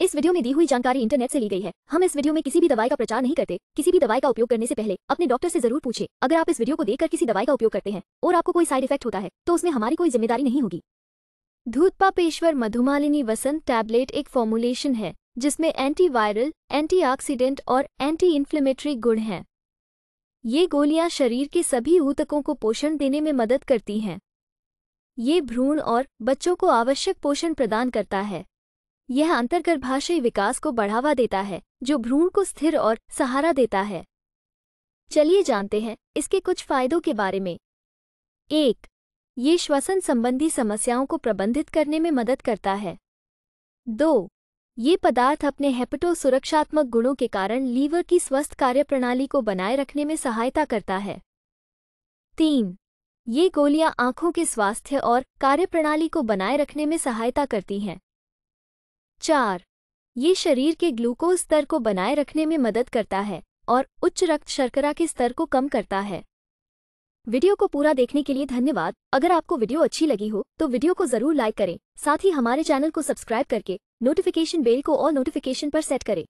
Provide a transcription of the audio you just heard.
इस वीडियो में दी हुई जानकारी इंटरनेट से ली गई है हम इस वीडियो में किसी भी दवाई का प्रचार नहीं करते किसी भी दवाई का उपयोग करने से पहले अपने डॉक्टर से जरूर पूछे अगर आप इस वीडियो को देखकर किसी दवाई का उपयोग करते हैं और आपको कोई साइड इफेक्ट होता है तो उसमें हमारी कोई जिम्मेदारी नहीं होगी धूतपापेश्वर मधुमालिनी वसंत टैबलेट एक फॉर्मुलेशन है जिसमें एंटीवायरल एंटी और एंटी इन्फ्लेमेटरी गुण है ये गोलियां शरीर के सभी ऊतकों को पोषण देने में मदद करती हैं ये भ्रूण और बच्चों को आवश्यक पोषण प्रदान करता है यह अंतर्गर्भाशय विकास को बढ़ावा देता है जो भ्रूण को स्थिर और सहारा देता है चलिए जानते हैं इसके कुछ फायदों के बारे में एक ये श्वसन संबंधी समस्याओं को प्रबंधित करने में मदद करता है दो ये पदार्थ अपने हेपेटो सुरक्षात्मक गुणों के कारण लीवर की स्वस्थ कार्यप्रणाली को बनाए रखने में सहायता करता है तीन ये गोलियां आंखों के स्वास्थ्य और कार्यप्रणाली को बनाए रखने में सहायता करती हैं चार ये शरीर के ग्लूकोज स्तर को बनाए रखने में मदद करता है और उच्च रक्त शर्करा के स्तर को कम करता है वीडियो को पूरा देखने के लिए धन्यवाद अगर आपको वीडियो अच्छी लगी हो तो वीडियो को जरूर लाइक करें साथ ही हमारे चैनल को सब्सक्राइब करके नोटिफिकेशन बेल को और नोटिफिकेशन पर सेट करें